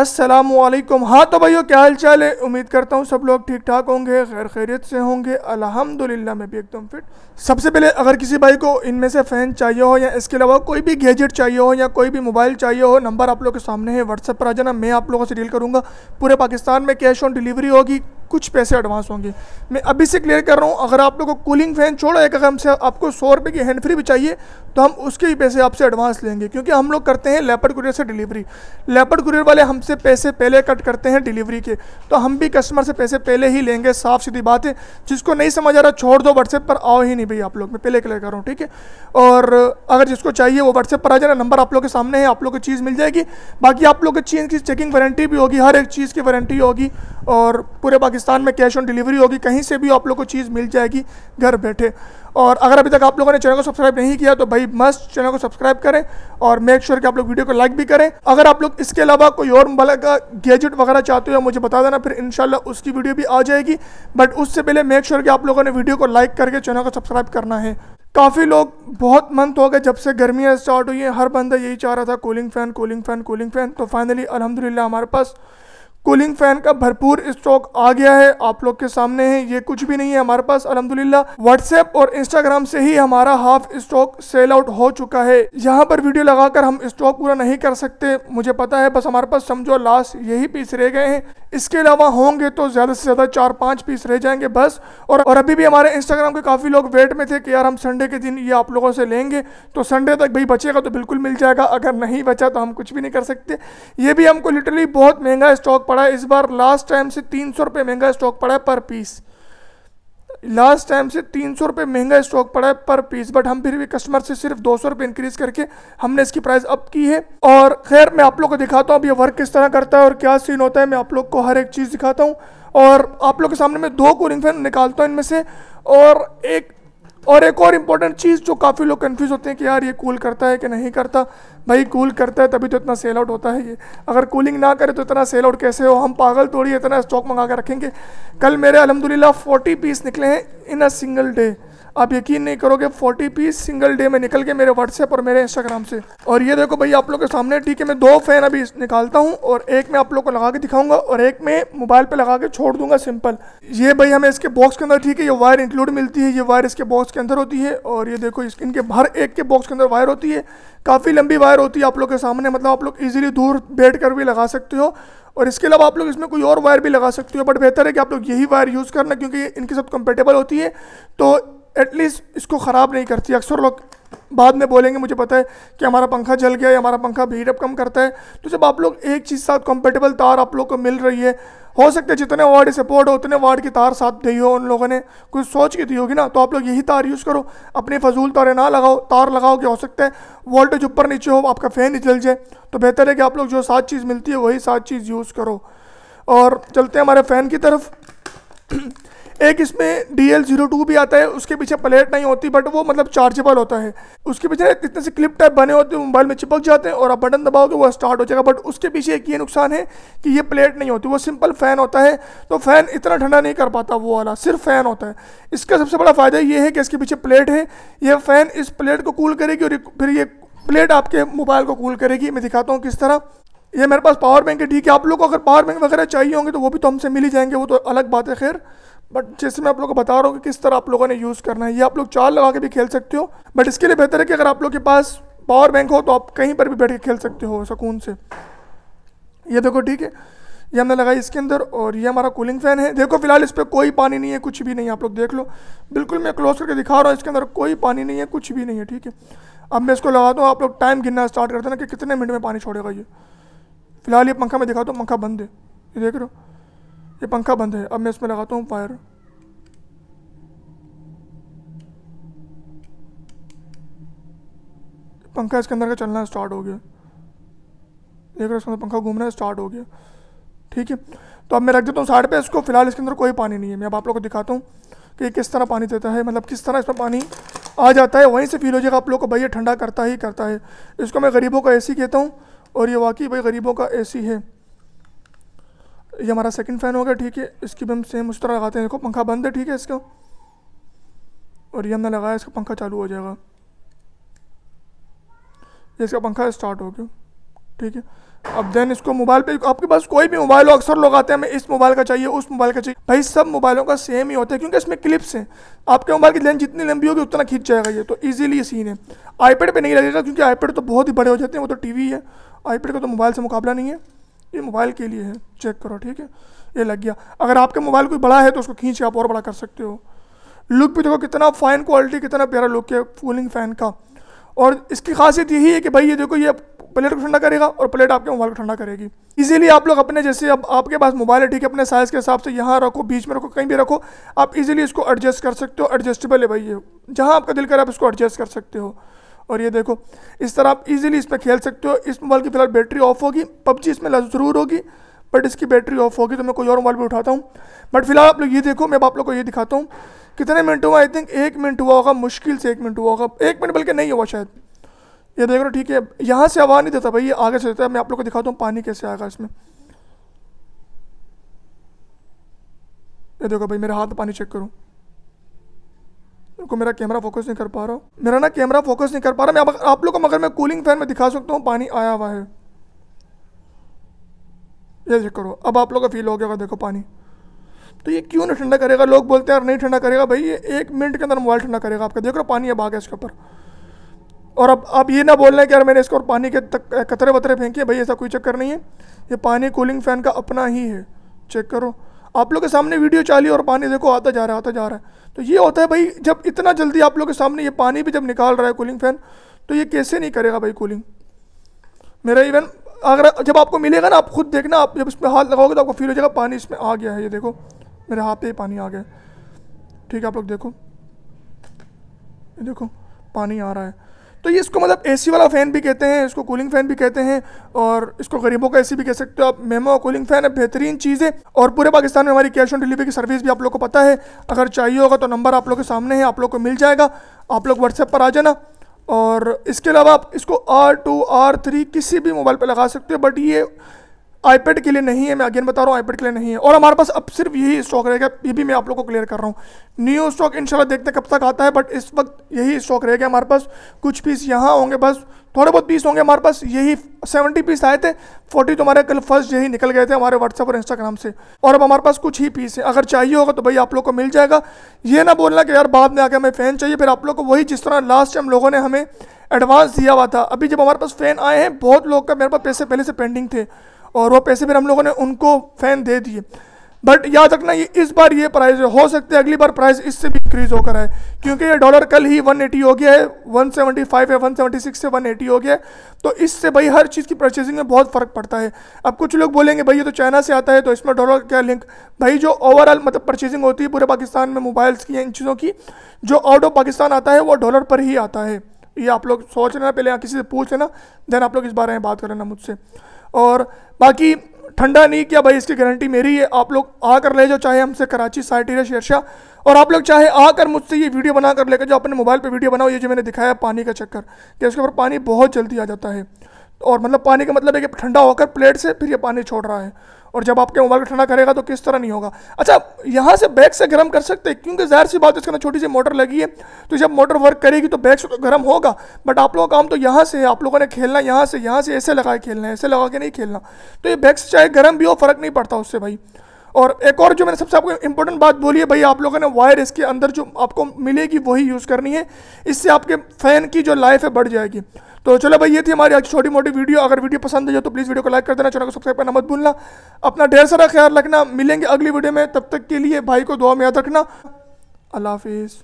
असलकुम हाँ तो भैया क्या हाल चाल है उम्मीद करता हूँ सब लोग ठीक ठाक होंगे खैर खैरियत से होंगे अल्हम्दुलिल्लाह मैं भी एकदम फिट सबसे पहले अगर किसी भाई को इनमें से फ़ैन चाहिए हो या इसके अलावा कोई भी गैजेट चाहिए हो या कोई भी मोबाइल चाहिए हो नंबर आप लोग के सामने है व्हाट्सएप पर आ जाना मैं आप लोगों से डील करूँगा पूरे पाकिस्तान में कैश ऑन डिलीवरी होगी कुछ पैसे एडवांस होंगे मैं अभी से क्लियर कर रहा हूँ अगर आप लोगों को कूलिंग फ़ैन छोड़ा एक अगर हमसे आपको सौ रुपये की हैंड फ्री भी चाहिए तो हम उसके ही पैसे आपसे एडवांस लेंगे क्योंकि हम लोग करते हैं लेपर्ड कुरियर से डिलीवरी लेपर्ड कुरियर वाले हमसे पैसे पहले कट करते हैं डिलीवरी के तो हम भी कस्टमर से पैसे पहले ही लेंगे साफ सीधी बात है जिसको नहीं समझ आ रहा छोड़ दो व्हाट्सएप पर आओ ही नहीं भाई आप लोग मैं पहले क्लियर कर रहा हूँ ठीक है और अगर जिसको चाहिए वो व्हाट्सएप पर आ जाना नंबर आप लोग के सामने है आप लोग को चीज़ मिल जाएगी बाकी आप लोग की चीज़ की चेकिंग वारंटी भी होगी हर एक चीज़ की वारंटी होगी और पूरे बाकी पाकिस्तान में कैश ऑन डिलीवरी होगी कहीं से भी आप लोग को चीज़ मिल जाएगी घर बैठे और अगर अभी तक आप लोगों ने चैनल को सब्सक्राइब नहीं किया तो भाई मस्त चैनल को सब्सक्राइब करें और मेक श्योर sure कि आप लोग वीडियो को लाइक भी करें अगर आप लोग इसके अलावा कोई और मोबाइल का गैजेट वगैरह चाहते हो मुझे बता देना फिर इनशाला उसकी वीडियो भी आ जाएगी बट उससे पहले मेक श्योर sure कि आप लोगों ने वीडियो को लाइक करके चैनल को सब्सक्राइब करना है काफ़ी लोग बहुत मंथ हो गए जब से गर्मियाँ स्टार्ट हुई हैं हर बंदा यही चाह रहा था cooling fan cooling fan cooling fan तो फाइनली अलहमदिल्ला हमारे पास कूलिंग फैन का भरपूर स्टॉक आ गया है आप लोग के सामने है ये कुछ भी नहीं है हमारे पास अलहमदुल्ला व्हाट्सएप और इंस्टाग्राम से ही हमारा हाफ स्टॉक सेल आउट हो चुका है यहाँ पर वीडियो लगाकर हम स्टॉक पूरा नहीं कर सकते मुझे पता है बस हमारे पास समझो लास्ट यही पीस रह गए हैं इसके अलावा होंगे तो ज़्यादा से ज़्यादा चार पांच पीस रह जाएंगे बस और और अभी भी हमारे इंस्टाग्राम के काफ़ी लोग वेट में थे कि यार हम संडे के दिन ये आप लोगों से लेंगे तो संडे तक भाई बचेगा तो बिल्कुल मिल जाएगा अगर नहीं बचा तो हम कुछ भी नहीं कर सकते ये भी हमको लिटरली बहुत महंगा स्टॉक पड़ा पड़ा है इस बार लास्ट टाइम से तीन सौ रुपये महंगा स्टॉक पड़ा है पर पीस लास्ट टाइम से तीन सौ रुपये महंगा स्टॉक पड़ा है पर पीस बट हम फिर भी कस्टमर से सिर्फ दो सौ रुपये इंक्रीज करके हमने इसकी प्राइस अप की है और खैर मैं आप लोग को दिखाता हूँ अब ये वर्क किस तरह करता है और क्या सीन होता है मैं आप लोग को हर एक चीज़ दिखाता हूँ और आप लोग के सामने मैं दो कूलिंग फैन निकालता हूँ इनमें से और एक और एक और इम्पोर्टेंट चीज़ जो काफ़ी लोग कन्फ्यूज़ होते हैं कि यार ये कूल करता है कि नहीं करता भाई कूल करता है तभी तो इतना सेल आउट होता है ये अगर कूलिंग ना करे तो इतना सेल आउट कैसे हो हम पागल तोड़ी इतना स्टॉक मंगा कर रखेंगे कल मेरे अलहमदिल्ला 40 पीस निकले हैं इन अ सिंगल डे आप यकीन नहीं करोगे फोर्टी पीस सिंगल डे में निकल के मेरे व्हाट्सएप और मेरे इंस्टाग्राम से और ये देखो भाई आप लोग के सामने ठीक है मैं दो फ़ैन अभी निकालता हूँ और एक में आप लोग को लगा के दिखाऊंगा और एक में मोबाइल पर लगा के छोड़ दूंगा सिंपल ये भाई हमें इसके बॉक्स के अंदर ठीक है ये वायर इंक्लूड मिलती है ये वायर इसके बॉक्स के अंदर होती है और ये देखो इनके हर एक के बॉक्स के अंदर वायर होती है काफ़ी लंबी वायर होती है आप लोग के सामने मतलब आप लोग इजीली दूर बैठ कर भी लगा सकते हो और इसके अलावा आप लोग इसमें कोई और वायर भी लगा सकते हो बट बेहतर है कि आप लोग यही वायर यूज़ करना क्योंकि इनके साथ कंपेटेबल होती है तो एटलीस्ट इसको ख़राब नहीं करती अक्सर लोग बाद में बोलेंगे मुझे पता है कि हमारा पंखा जल गया या हमारा पंखा अप कम करता है तो जब आप लोग एक चीज़ साथ कंपेटेबल तार आप लोग को मिल रही है हो सकता है जितने वार्ड सपोर्ट हो उतने वार्ड की तार साथ दी हो उन लोगों ने कुछ सोच के दी होगी ना तो आप लोग यही तार यूज़ करो अपनी फजूल तारें ना लगाओ तार लगाओ कि हो सकता है वोल्टेज ऊपर नीचे हो आपका फ़ैन ही जल जाए तो बेहतर है कि आप लोग जो सात चीज़ मिलती है वही सात चीज़ यूज़ करो और चलते हैं हमारे फ़ैन की तरफ एक इसमें डी एल जीरो टू भी आता है उसके पीछे प्लेट नहीं होती बट वो मतलब चार्जेबल होता है उसके पीछे कितने से क्लिप टाइप बने होते हैं मोबाइल में चिपक जाते हैं और आप बटन दबाओगे वो स्टार्ट हो जाएगा बट उसके पीछे एक ये नुकसान है कि ये प्लेट नहीं होती वो सिंपल फ़ैन होता है तो फ़ैन इतना ठंडा नहीं कर पाता वो वाला सिर्फ फ़ैन होता है इसका सबसे बड़ा फ़ायदा ये है कि इसके पीछे प्लेट है ये फ़ैन इस प्लेट को कूल करेगी और फिर ये प्लेट आपके मोबाइल को कूल करेगी मैं दिखाता हूँ किस तरह ये मेरे पास पावर बैंक है ठीक है आप लोग को अगर पावर बैंक वगैरह चाहिए होंगे तो वो भी तो हमसे मिल ही जाएंगे वो तो अलग बात है खैर बट जैसे मैं आप लोगों को बता रहा हूँ कि किस तरह आप लोगों ने यूज़ करना है ये आप लोग चार लगा के भी खेल सकते हो बट इसके लिए बेहतर है कि अगर आप लोग के पास पावर बैंक हो तो आप कहीं पर भी बैठ के खेल सकते हो सुकून से ये देखो ठीक है ये हमने लगाई इसके अंदर और ये हमारा कूलिंग फ़ैन है देखो फिलहाल इस पर कोई पानी नहीं है कुछ भी नहीं है आप लोग देख लो बिल्कुल मैं क्लोज करके दिखा रहा हूँ इसके अंदर कोई पानी नहीं है कुछ भी नहीं है ठीक है अब मैं इसको लगा दूँ आप लोग टाइम गिनना स्टार्ट करते ना कि कितने मिनट में पानी छोड़ेगा ये फिलहाल ये पंखा मैं दिखा दूँ पंखा बंद है ये देख रहे हो ये पंखा बंद है अब मैं इसमें लगाता हूँ फायर पंखा इसके अंदर का चलना स्टार्ट हो गया देख रहे इसके अंदर पंखा घूमना स्टार्ट हो गया ठीक है तो अब मैं रख देता हूँ साइड पे इसको फिलहाल इसके अंदर कोई पानी नहीं है मैं अब आप लोग को दिखाता हूँ कि किस तरह पानी देता है मतलब किस तरह इसमें पानी आ जाता है वहीं से फील हो जाएगा आप लोग को भाई ये ठंडा करता ही करता है इसको मैं गरीबों का ए कहता हूँ और ये वाकई भाई गरीबों का ए है ये हमारा सेकंड फैन हो गया ठीक है इसकी भी हम सेम उस तरह लगाते हैं देखो पंखा बंद है ठीक है इसका और ये हमने लगाया इसका पंखा चालू हो जाएगा ये इसका पंखा स्टार्ट हो गया ठीक है अब देन इसको मोबाइल पे आपके पास कोई भी मोबाइल हो अक्सर लोग आते हैं हमें इस मोबाइल का चाहिए उस मोबाइल का चाहिए भाई सब मोबाइलों का सेम ही होता है क्योंकि इसमें क्लिप्स हैं आपके मोबाइल की लेंथ जितनी लंबी होगी उतना खींच जाएगा ये तो ईजिली सीन है आईपैड पे नहीं लगेगा क्योंकि आईपैड तो बहुत ही बड़े हो जाते हैं वो तो टीवी है आईपैड का तो मोबाइल से मुकाबला नहीं है ये मोबाइल के लिए है चेक करो ठीक है ये लग गया अगर आपके मोबाइल कोई बड़ा है तो उसको खींच के आप और बड़ा कर सकते हो लुक भी देखो कितना फाइन क्वालिटी कितना प्यारा लुक है फूलिंग फैन का और इसकी खासियत यही है कि भाई ये देखो ये प्लेट को ठंडा करेगा और प्लेट आपके मोबाइल को ठंडा करेगी इजीली आप लोग अपने जैसे अब आपके पास मोबाइल है ठीक है अपने साइज़ के हिसाब से यहाँ रखो बीच में रखो कहीं भी रखो आप इजीली इसको एडजस्ट कर सकते हो एडजस्टेबल है भाई ये जहाँ आपका दिल करे आप इसको एडजस्ट कर सकते हो और ये देखो इस तरह आप इजीली इस पर खेल सकते हो इस मोबाइल की फिलहाल बैटरी ऑफ होगी पबजी इसमें ज़रूर होगी बट इसकी बैटरी ऑफ होगी तो मैं कोई और मोबाइल भी उठाता हूँ बट फिलहाल आप लोग ये देखो मैं आप लोग को ये दिखाता हूँ कितने मिनट हुआ आई थिंक एक मिनट हुआ होगा मुश्किल से एक मिनट हुआ होगा एक मिनट बल्कि नहीं हुआ शायद ये देख रहे ठीक है यहाँ से आवाज़ नहीं देता भाई ये आगे से देता है मैं आप लोग को दिखाता हूँ पानी कैसे आएगा इसमें ये देखो भाई मेरे हाथ में पानी चेक करूँ को मेरा कैमरा फोकस नहीं कर पा रहा हूँ मेरा ना कैमरा फोकस नहीं कर पा रहा मैं आप लोग को मगर मैं कूलिंग फैन में दिखा सकता हूँ पानी आया हुआ है ये चेक करो अब आप लोग का फील हो गया देखो पानी तो ये क्यों नहीं ठंडा करेगा लोग बोलते हैं यार नहीं ठंडा करेगा भाई ये एक मिनट के अंदर मोबाइल ठंडा करेगा आपका देख रहे हो पानी अब आ गया इसके ऊपर और अब आप ये ना बोल रहे हैं कि यार मैंने इसको और पानी के तक कतरे वतरे फेंके भाई ऐसा कोई चक्कर नहीं है ये पानी कूलिंग फ़ैन का अपना ही है चेक करो आप लोग के सामने वीडियो चाली और पानी देखो आता जा रहा है आता जा रहा है तो ये होता है भाई जब इतना जल्दी आप लोग के सामने ये पानी भी जब निकाल रहा है कूलिंग फ़ैन तो ये कैसे नहीं करेगा भाई कूलिंग मेरा इवन अगर जब आपको मिलेगा ना आप खुद देखना आप जब इसमें हाथ लगाओगे तो आपको फील हो जाएगा पानी इसमें आ गया है ये देखो मेरे हाथ पे ही पानी आ गया ठीक है आप लोग देखो ये देखो पानी आ रहा है तो ये इसको मतलब एसी वाला फ़ैन भी कहते हैं इसको कूलिंग फ़ैन भी कहते हैं और इसको गरीबों का एसी भी कह सकते हो आप मेमो कूलिंग फ़ैन है बेहतरीन चीज़ है और पूरे पाकिस्तान में हमारी कैश ऑन डिलीवरी की सर्विस भी आप लोग को पता है अगर चाहिए होगा तो नंबर आप लोग के सामने है आप लोग को मिल जाएगा आप लोग व्हाट्सएप पर आ जाना और इसके अलावा आप इसको आर टू आर थ्री किसी भी मोबाइल पर लगा सकते हो बट ये आईपैड के लिए नहीं है मैं अगेन बता रहा हूँ आईपैड के लिए नहीं है और हमारे पास अब सिर्फ यही स्टॉक रहेगा ये भी मैं आप लोग को क्लियर कर रहा हूँ न्यू स्टॉक इंशाल्लाह देखते कब तक आता है बट इस वक्त यही स्टॉक रहेगा हमारे पास कुछ पीस यहाँ होंगे बस थोड़े बहुत पीस होंगे हमारे पास यही सेवेंटी पीस आए थे फोर्टी तो हमारे कल फर्स्ट यही निकल गए थे हमारे व्हाट्सअप और इंस्टाग्राम से और अब हमारे पास कुछ ही पीस है अगर चाहिए होगा तो भाई आप लोग को मिल जाएगा ये ना बोलना कि यार बाद में आ गया हमें फ़ैन चाहिए फिर आप लोग को वही जिस तरह लास्ट टाइम लोगों ने हमें एडवांस दिया हुआ था अभी जब हमारे पास फ़ैन आए हैं बहुत लोग का मेरे पास पैसे पहले से पेंडिंग थे और वो पैसे फिर हम लोगों ने उनको फ़ैन दे दिए बट याद रखना ये इस बार ये प्राइस हो सकता है अगली बार प्राइस इससे भी इंक्रीज होकर आए क्योंकि ये डॉलर कल ही 180 हो गया है 175 है 176 से 180 हो गया है तो इससे भाई हर चीज़ की परचेजिंग में बहुत फ़र्क पड़ता है अब कुछ लोग बोलेंगे भाई ये तो चाइना से आता है तो इसमें डॉलर क्या लिंक भाई जो ओवरऑल मतलब परचेजिंग होती है पूरे पाकिस्तान में मोबाइल्स की इन चीज़ों की जो आउट ऑफ पाकिस्तान आता है वो डॉलर पर ही आता है ये आप लोग सोच लेना पहले यहाँ किसी से पूछ लेना देन आप लोग इस बारे में बात कर लेना मुझसे और बाकी ठंडा नहीं किया भाई इसकी गारंटी मेरी है आप लोग आकर ले जाओ चाहे हमसे कराची साइटेरिया शेरशाह और आप लोग चाहे आकर मुझसे ये वीडियो बनाकर लेकर जो अपने मोबाइल पे वीडियो बनाओ ये जो मैंने दिखाया पानी का चक्कर कि उसके ऊपर पानी बहुत जल्दी आ जाता है और मतलब पानी का मतलब है कि ठंडा होकर प्लेट से फिर ये पानी छोड़ रहा है और जब आपके मोबाइल को ठंडा करेगा तो किस तरह नहीं होगा अच्छा यहाँ से बैग से गर्म कर सकते हैं क्योंकि ज़ाहिर सी बात है इसके अंदर छोटी सी मोटर लगी है तो जब मोटर वर्क करेगी तो बैग से तो गर्म होगा बट आप लोगों का काम तो यहाँ से है आप लोगों ने खेलना यहाँ से यहाँ से ऐसे लगा के खेलना है ऐसे लगा के नहीं खेलना तो ये बैग से चाहे गर्म भी हो फ़र्क नहीं पड़ता उससे भाई और एक और जो मैंने सबसे आपको इंपॉर्टेंट बात बोली है भाई आप लोगों ने वायर इसके अंदर जो आपको मिलेगी वही यूज़ करनी है इससे आपके फ़ैन की जो लाइफ है बढ़ जाएगी तो चलो भाई ये थी हमारी आज छोटी मोटी वीडियो अगर वीडियो पसंद है तो प्लीज़ वीडियो को लाइक कर देना चैनल को सब्सक्राइब करना मत भूलना अपना ढेर सारा ख्याल रखना मिलेंगे अगली वीडियो में तब तक के लिए भाई को दुआ में याद रखना अल्लाह हाफिज़